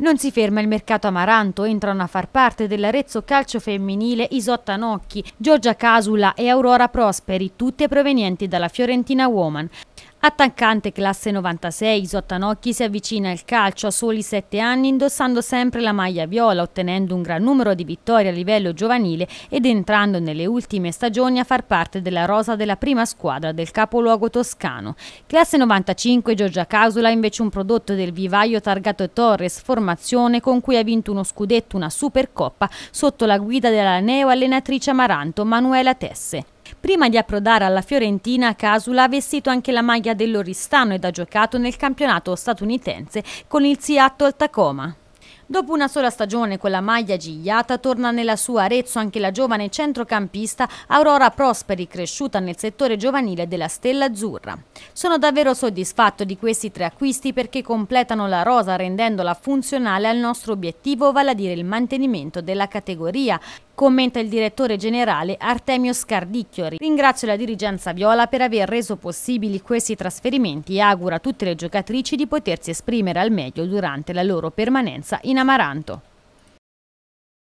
Non si ferma il mercato amaranto, entrano a far parte dell'Arezzo Calcio Femminile Isotta Nocchi, Giorgia Casula e Aurora Prosperi, tutte provenienti dalla Fiorentina Woman. Attaccante classe 96, Sottanocchi si avvicina al calcio a soli 7 anni indossando sempre la maglia viola, ottenendo un gran numero di vittorie a livello giovanile ed entrando nelle ultime stagioni a far parte della rosa della prima squadra del capoluogo toscano. Classe 95, Giorgia Casula invece un prodotto del vivaio targato Torres, formazione con cui ha vinto uno scudetto, una supercoppa, sotto la guida della neo allenatrice Amaranto Manuela Tesse. Prima di approdare alla Fiorentina, Casula ha vestito anche la maglia dell'Oristano ed ha giocato nel campionato statunitense con il Seattle Tacoma. Dopo una sola stagione con la maglia gigliata torna nella sua Arezzo anche la giovane centrocampista Aurora Prosperi cresciuta nel settore giovanile della Stella Azzurra. Sono davvero soddisfatto di questi tre acquisti perché completano la rosa rendendola funzionale al nostro obiettivo, vale a dire il mantenimento della categoria, commenta il direttore generale Artemio Scardicchiori. Ringrazio la dirigenza Viola per aver reso possibili questi trasferimenti e auguro a tutte le giocatrici di potersi esprimere al meglio durante la loro permanenza in Amaranto.